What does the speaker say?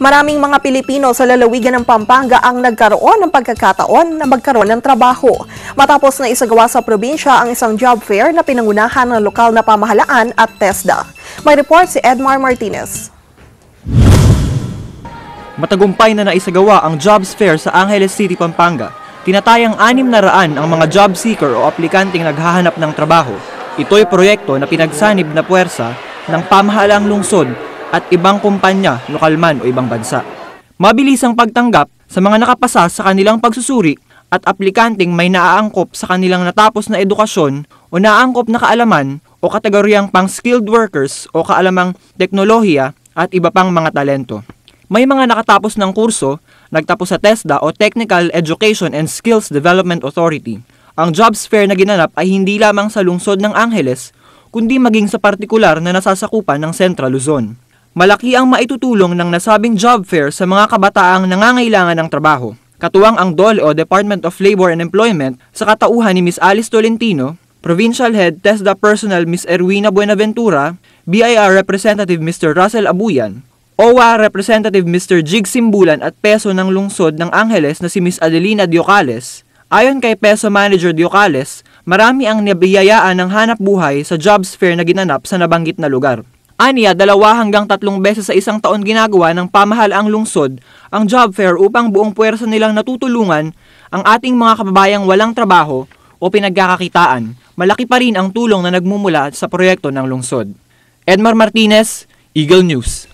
Maraming mga Pilipino sa lalawigan ng Pampanga ang nagkaroon ng pagkakataon na magkaroon ng trabaho. Matapos na isagawa sa probinsya ang isang job fair na pinangunahan ng lokal na pamahalaan at TESDA. May report si Edmar Martinez. Matagumpay na naisagawa ang jobs fair sa Angeles City, Pampanga. Tinatayang anim na raan ang mga job seeker o aplikanteng naghahanap ng trabaho. Ito'y proyekto na pinagsanib na puwersa ng pamahalang lungsod at ibang kumpanya, lokal man o ibang bansa. Mabilis ang pagtanggap sa mga nakapasa sa kanilang pagsusuri at aplikanteng may naaangkop sa kanilang natapos na edukasyon o naaangkop na kaalaman o kategoryang pang-skilled workers o kaalamang teknolohiya at iba pang mga talento. May mga nakatapos ng kurso, nagtapos sa TESDA o Technical Education and Skills Development Authority. Ang jobs fair na ginanap ay hindi lamang sa lungsod ng Angeles, kundi maging sa partikular na nasasakupan ng Central Luzon malaki ang maitutulong ng nasabing job fair sa mga kabataang nangangailangan ng trabaho. Katuwang ang DOL o Department of Labor and Employment sa katauhan ni Ms. Alice Tolentino, Provincial Head TESDA Personnel Ms. Erwina Buenaventura, BIR Representative Mr. Russell Abuyan, OWA Representative Mr. Jig Simbulan at peso ng lungsod ng Angeles na si Ms. Adelina Diocales. Ayon kay Peso Manager Diocales, marami ang nabiyayaan ng hanap buhay sa jobs fair na ginanap sa nabanggit na lugar. Anya, dalawa hanggang tatlong beses sa isang taon ginagawa ng pamahalaang lungsod ang job fair upang buong puwersa nilang natutulungan ang ating mga kababayang walang trabaho o pinagkakakitaan. Malaki pa rin ang tulong na nagmumula sa proyekto ng lungsod. Edmar Martinez, Eagle News.